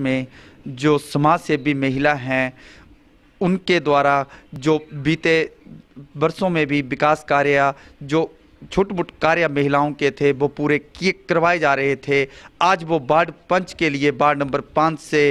में जो समाज सेवी महिला हैं उनके द्वारा जो बीते वर्षों में भी विकास कार्य जो छोट मोट कार्य महिलाओं के थे वो पूरे किए करवाए जा रहे थे आज वो वार्ड पंच के लिए वार्ड नंबर पाँच से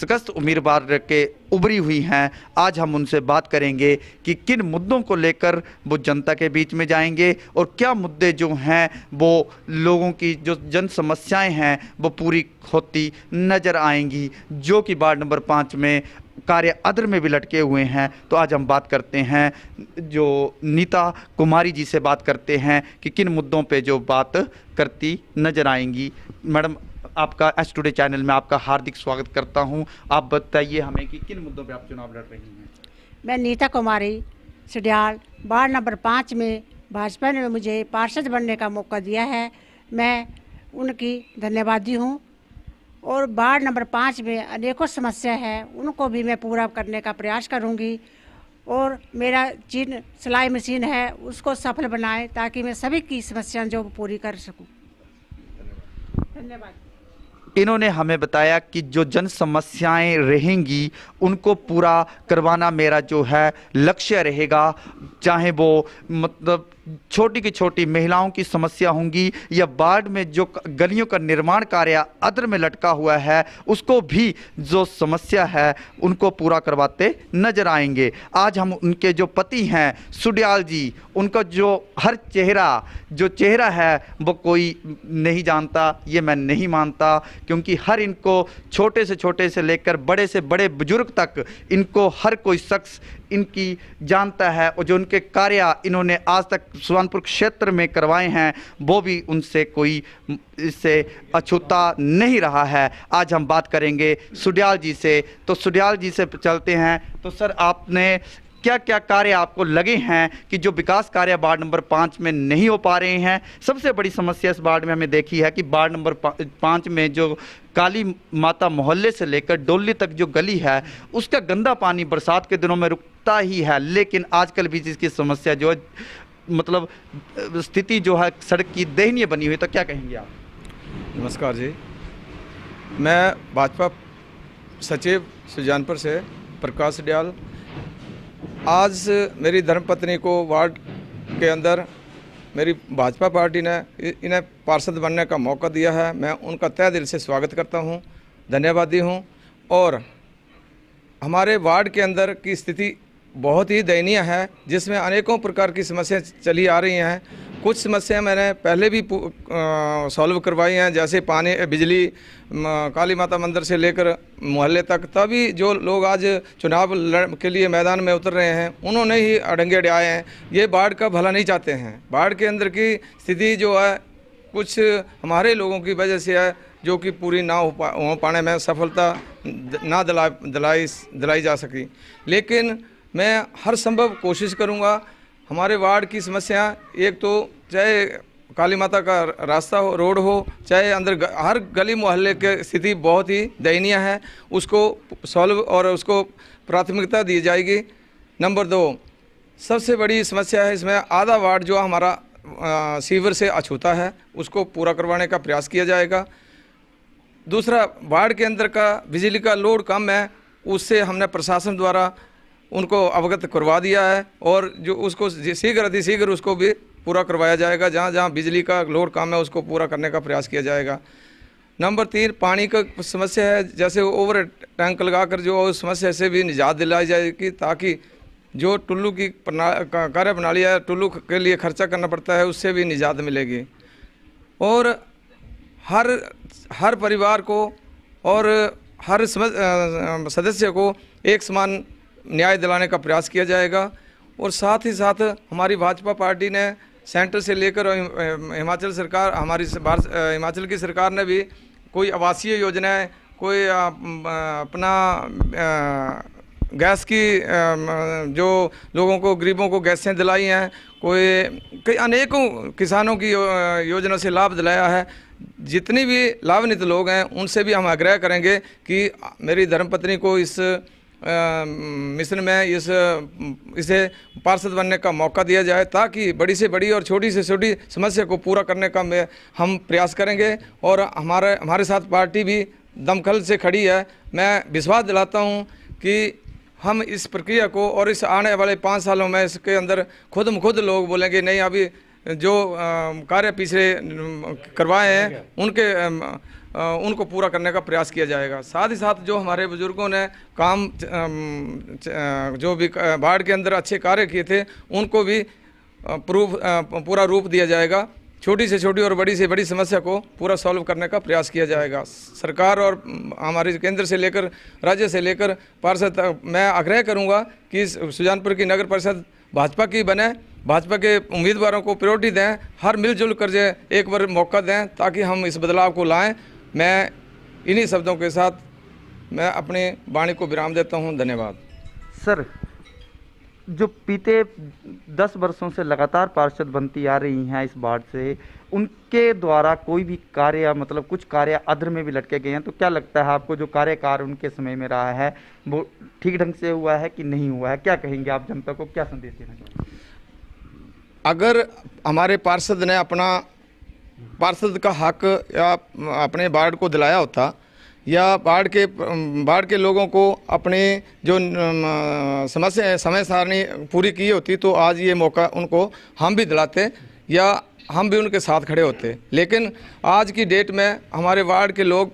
सकस्त उम्मीदवार के उभरी हुई हैं आज हम उनसे बात करेंगे कि किन मुद्दों को लेकर वो जनता के बीच में जाएंगे और क्या मुद्दे जो हैं वो लोगों की जो जन समस्याएं हैं वो पूरी होती नज़र आएंगी जो कि वार्ड नंबर पाँच में कार्य अदर में भी लटके हुए हैं तो आज हम बात करते हैं जो नीता कुमारी जी से बात करते हैं कि किन मुद्दों पे जो बात करती नज़र आएंगी मैडम आपका एस टुडे चैनल में आपका हार्दिक स्वागत करता हूं आप बताइए हमें कि किन मुद्दों पे आप चुनाव लड़ रही हैं मैं नीता कुमारी सडियाल वार्ड नंबर पाँच में भाजपा ने मुझे पार्षद बनने का मौका दिया है मैं उनकी धन्यवादी हूँ और वार्ड नंबर पाँच में अनेकों समस्या है उनको भी मैं पूरा करने का प्रयास करूँगी और मेरा चिन्ह सिलाई मशीन है उसको सफल बनाएं ताकि मैं सभी की समस्याएं जो पूरी कर सकूं धन्यवाद इन्होंने हमें बताया कि जो जन समस्याएं रहेंगी उनको पूरा करवाना मेरा जो है लक्ष्य रहेगा चाहे वो मतलब छोटी की छोटी महिलाओं की समस्या होंगी या बाढ़ में जो गलियों का निर्माण कार्य अदर में लटका हुआ है उसको भी जो समस्या है उनको पूरा करवाते नजर आएंगे आज हम उनके जो पति हैं सुडियाल जी उनका जो हर चेहरा जो चेहरा है वो कोई नहीं जानता ये मैं नहीं मानता क्योंकि हर इनको छोटे से छोटे से लेकर बड़े से बड़े बुजुर्ग तक इनको हर कोई शख्स इनकी जानता है और जो उनके कार्य इन्होंने आज तक सुल्तानपुर क्षेत्र में करवाए हैं वो भी उनसे कोई इससे अछूता नहीं रहा है आज हम बात करेंगे सुडियाल जी से तो सुडियाल जी से चलते हैं तो सर आपने क्या क्या कार्य आपको लगे हैं कि जो विकास कार्य वार्ड नंबर पाँच में नहीं हो पा रहे हैं सबसे बड़ी समस्या इस वार्ड में हमें देखी है कि वार्ड नंबर पाँच में जो काली माता मोहल्ले से लेकर डोली तक जो गली है उसका गंदा पानी बरसात के दिनों में रुकता ही है लेकिन आजकल भी जिसकी समस्या जो है मतलब स्थिति जो है सड़क की दयनीय बनी हुई तो क्या कहेंगे आप नमस्कार जी मैं भाजपा सचिव सुजानपुर से प्रकाश डयाल आज मेरी धर्मपत्नी को वार्ड के अंदर मेरी भाजपा पार्टी ने इन्हें पार्षद बनने का मौका दिया है मैं उनका तय दिल से स्वागत करता हूँ धन्यवादी हूँ और हमारे वार्ड के अंदर की स्थिति बहुत ही दयनीय है जिसमें अनेकों प्रकार की समस्याएं चली आ रही हैं कुछ समस्या मैंने पहले भी सॉल्व करवाई हैं जैसे पानी बिजली काली माता मंदिर से लेकर मोहल्ले तक तभी जो लोग आज चुनाव के लिए मैदान में उतर रहे हैं उन्होंने ही अड़ंगे आए हैं ये बाढ़ का भला नहीं चाहते हैं बाढ़ के अंदर की स्थिति जो है कुछ हमारे लोगों की वजह से है जो कि पूरी ना हो पा हो पाने में सफलता ना दिला दिलाई दिलाई जा सकी लेकिन मैं हर संभव कोशिश करूँगा हमारे वार्ड की समस्या एक तो चाहे काली माता का रास्ता हो रोड हो चाहे अंदर हर गली मोहल्ले की स्थिति बहुत ही दयनीय है उसको सॉल्व और उसको प्राथमिकता दी जाएगी नंबर दो सबसे बड़ी समस्या है इसमें आधा वार्ड जो हमारा आ, सीवर से अछूता है उसको पूरा करवाने का प्रयास किया जाएगा दूसरा वार्ड के अंदर का बिजली का लोड कम है उससे हमने प्रशासन द्वारा उनको अवगत करवा दिया है और जो उसको शीघ्र अतिशीघ्र उसको भी पूरा करवाया जाएगा जहाँ जहाँ बिजली का लोड काम है उसको पूरा करने का प्रयास किया जाएगा नंबर तीन पानी का समस्या है जैसे ओवर टैंक लगाकर जो उस समस्या से भी निजात दिलाई जाएगी ताकि जो टुल्लू की कार्य प्रणाली है टुल्लू के लिए खर्चा करना पड़ता है उससे भी निजात मिलेगी और हर हर परिवार को और हर सदस्य को एक समान न्याय दिलाने का प्रयास किया जाएगा और साथ ही साथ हमारी भाजपा पार्टी ने सेंटर से लेकर हिमाचल सरकार हमारी भारत हिमाचल की सरकार ने भी कोई आवासीय योजनाएँ कोई अपना गैस की जो लोगों को गरीबों को गैसें दिलाई हैं कोई कई अनेकों किसानों की योजना से लाभ दिलाया है जितनी भी लाभान्वित लोग हैं उनसे भी हम आग्रह करेंगे कि मेरी धर्मपत्नी को इस मिशन में इस इसे पार्षद बनने का मौका दिया जाए ताकि बड़ी से बड़ी और छोटी से छोटी समस्या को पूरा करने का हम प्रयास करेंगे और हमारे हमारे साथ पार्टी भी दमखल से खड़ी है मैं विश्वास दिलाता हूँ कि हम इस प्रक्रिया को और इस आने वाले पाँच सालों में इसके अंदर खुद खुद लोग बोलेंगे नहीं अभी जो कार्य पिछले करवाए हैं उनके उनको पूरा करने का प्रयास किया जाएगा साथ ही साथ जो हमारे बुज़ुर्गों ने काम जो भी बाढ़ के अंदर अच्छे कार्य किए थे उनको भी प्रूफ पूरा रूप दिया जाएगा छोटी से छोटी और बड़ी से बड़ी समस्या को पूरा सॉल्व करने का प्रयास किया जाएगा सरकार और हमारे केंद्र से लेकर राज्य से लेकर पार्षद मैं आग्रह करूंगा कि सुजानपुर की नगर परिषद भाजपा की बने भाजपा के उम्मीदवारों को प्रायोरिटी दें हर मिलजुल कर एक बार मौका दें ताकि हम इस बदलाव को लाएं मैं इन्हीं शब्दों के साथ मैं अपने वाणी को विराम देता हूँ धन्यवाद सर जो पीते दस वर्षों से लगातार पार्षद बनती आ रही हैं इस बार से उनके द्वारा कोई भी कार्य मतलब कुछ कार्य अधर में भी लटके गए हैं तो क्या लगता है आपको जो कार्यकार उनके समय में रहा है वो ठीक ढंग से हुआ है कि नहीं हुआ है क्या कहेंगे आप जनता को क्या संदेश देना चाहेंगे अगर हमारे पार्षद ने अपना पार्षद का हक या अपने वार्ड को दिलाया होता या बाढ़ के बाढ़ के लोगों को अपने जो समस्या समय सारणी पूरी की होती तो आज ये मौका उनको हम भी दिलाते या हम भी उनके साथ खड़े होते लेकिन आज की डेट में हमारे वार्ड के लोग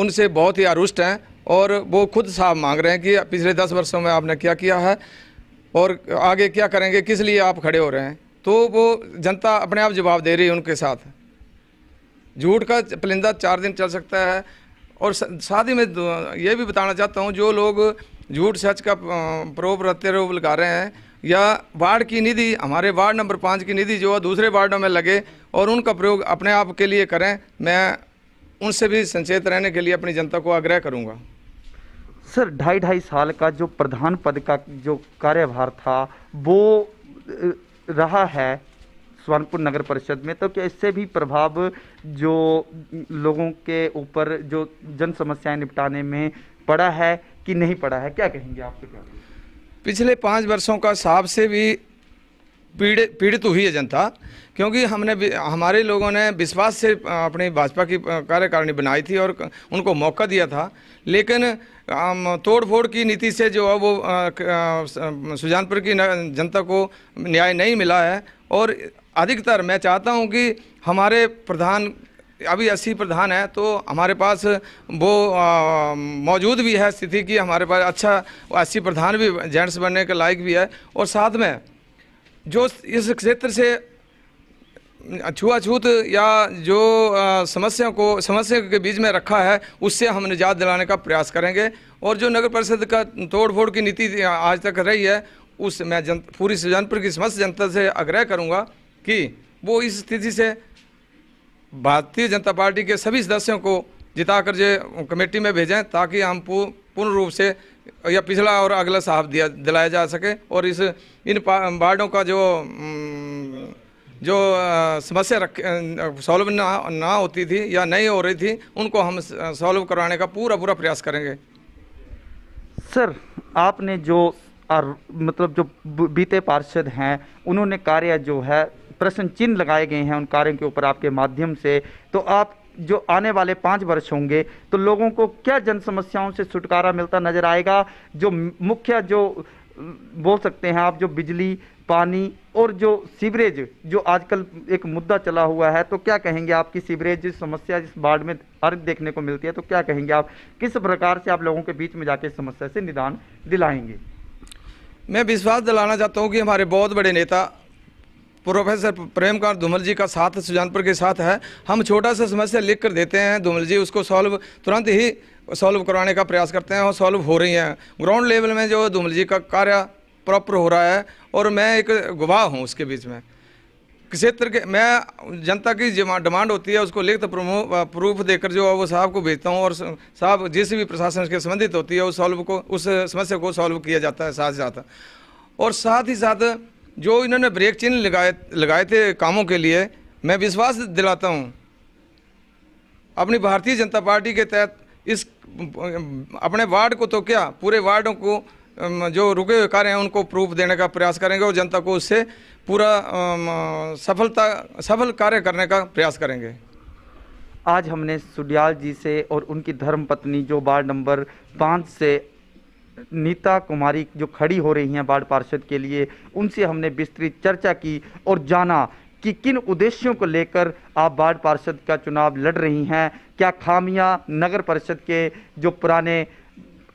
उनसे बहुत ही आरुष्ट हैं और वो खुद साफ मांग रहे हैं कि पिछले दस वर्षों में आपने क्या किया है और आगे क्या करेंगे किस लिए आप खड़े हो रहे हैं तो वो जनता अपने आप जवाब दे रही है उनके साथ झूठ का पलिंदा चार दिन चल सकता है और साथ ही मैं ये भी बताना चाहता हूँ जो लोग झूठ सच का प्रोप प्रत्यारोप लगा रहे हैं या वार्ड की निधि हमारे वार्ड नंबर पाँच की निधि जो है दूसरे वार्डों में लगे और उनका प्रयोग अपने आप के लिए करें मैं उनसे भी संचेत रहने के लिए अपनी जनता को आग्रह करूँगा सर ढाई ढाई साल का जो प्रधान पद का जो कार्यभार था वो रहा है सुवर्णपुर नगर परिषद में तो क्या इससे भी प्रभाव जो लोगों के ऊपर जो जन समस्याएं निपटाने में पड़ा है कि नहीं पड़ा है क्या कहेंगे आपके क्या पिछले पाँच वर्षों का हिसाब से भी पीड़ित पीड़ित हुई है जनता क्योंकि हमने हमारे लोगों ने विश्वास से अपनी भाजपा की कार्यकारिणी बनाई थी और उनको मौका दिया था लेकिन तोड़फोड़ की नीति से जो है वो सुजानपुर की जनता को न्याय नहीं मिला है और अधिकतर मैं चाहता हूँ कि हमारे प्रधान अभी अस्सी प्रधान है तो हमारे पास वो मौजूद भी है स्थिति की हमारे पास अच्छा अस्सी प्रधान भी जेंट्स बनने के लायक भी है और साथ में जो इस क्षेत्र से छुआछूत या जो समस्या को समस्या के बीच में रखा है उससे हम निजात दिलाने का प्रयास करेंगे और जो नगर परिषद का तोड़ फोड़ की नीति आज तक रही है उस मैं जन पूरी जनपुर की समस्त जनता से आग्रह करूँगा कि वो इस स्थिति से भारतीय जनता पार्टी के सभी सदस्यों को जिता कर जो कमेटी में भेजें ताकि हम पूर्ण रूप से या पिछला और अगला साहब दिया दिलाया जा सके और इस इन वार्डों का जो जो समस्या रख सॉल्व ना ना होती थी या नहीं हो रही थी उनको हम सॉल्व करवाने का पूरा पूरा प्रयास करेंगे सर आपने जो और मतलब जो बीते पार्षद हैं उन्होंने कार्य जो है प्रश्न चिन्ह लगाए गए हैं उन कार्यों के ऊपर आपके माध्यम से तो आप जो आने वाले पाँच वर्ष होंगे तो लोगों को क्या जन समस्याओं से छुटकारा मिलता नजर आएगा जो मुख्य जो बोल सकते हैं आप जो बिजली पानी और जो सीवरेज जो आजकल एक मुद्दा चला हुआ है तो क्या कहेंगे आपकी सीवरेज समस्या जिस बाढ़ में हर देखने को मिलती है तो क्या कहेंगे आप किस प्रकार से आप लोगों के बीच में जाके समस्या से निदान दिलाएंगे मैं विश्वास दिलाना चाहता हूँ कि हमारे बहुत बड़े नेता प्रोफेसर प्रेमकांत धूमल जी का साथ सुजानपुर के साथ है हम छोटा सा समस्या लिख कर देते हैं धूमल जी उसको सॉल्व तुरंत ही सॉल्व कराने का प्रयास करते हैं और सॉल्व हो रही हैं ग्राउंड लेवल में जो धूमल जी का कार्य प्रॉपर हो रहा है और मैं एक गवाह हूँ उसके बीच में क्षेत्र के मैं जनता की डिमांड होती है उसको लिखित प्रूफ देकर जो है वो साहब को भेजता हूँ और साहब जिस भी प्रशासन के संबंधित होती है उस सॉल्व को उस समस्या को सॉल्व किया जाता है साथ साथ और साथ ही साथ जो इन्होंने ब्रेक चिन्ह लगाए लगाए थे कामों के लिए मैं विश्वास दिलाता हूँ अपनी भारतीय जनता पार्टी के तहत इस अपने वार्ड को तो क्या पूरे वार्डों को जो रुके हुए कार्य हैं उनको प्रूफ देने का प्रयास करेंगे और जनता को उससे पूरा सफलता सफल कार्य करने का प्रयास करेंगे आज हमने सुडियाल जी से और उनकी धर्म पत्नी जो वार्ड नंबर पाँच से नीता कुमारी जो खड़ी हो रही हैं वार्ड पार्षद के लिए उनसे हमने विस्तृत चर्चा की और जाना कि किन उद्देश्यों को लेकर आप वार्ड पार्षद का चुनाव लड़ रही हैं क्या खामियां नगर परिषद के जो पुराने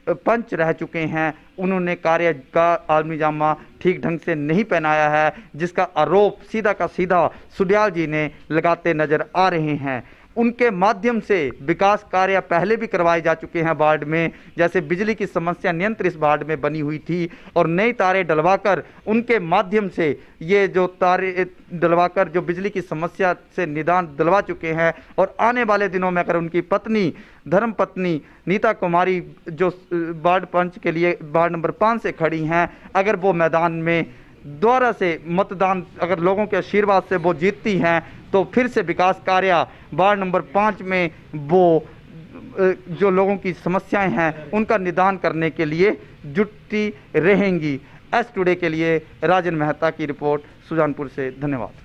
पंच रह चुके हैं उन्होंने कार्य का आलमी जामा ठीक ढंग से नहीं पहनाया है जिसका आरोप सीधा का सीधा सुडियाल जी ने लगाते नजर आ रहे हैं उनके माध्यम से विकास कार्य पहले भी करवाए जा चुके हैं वार्ड में जैसे बिजली की समस्या नियंत्रित इस वार्ड में बनी हुई थी और नए तारे डलवाकर उनके माध्यम से ये जो तारे डलवाकर जो बिजली की समस्या से निदान दिलवा चुके हैं और आने वाले दिनों में अगर उनकी पत्नी धर्म पत्नी नीता कुमारी जो वार्ड पंच के लिए वार्ड नंबर पाँच से खड़ी हैं अगर वो मैदान में द्वारा से मतदान अगर लोगों के आशीर्वाद से वो जीतती हैं तो फिर से विकास कार्य वार्ड नंबर पाँच में वो जो लोगों की समस्याएं हैं उनका निदान करने के लिए जुटती रहेंगी एस टुडे के लिए राजन मेहता की रिपोर्ट सुजानपुर से धन्यवाद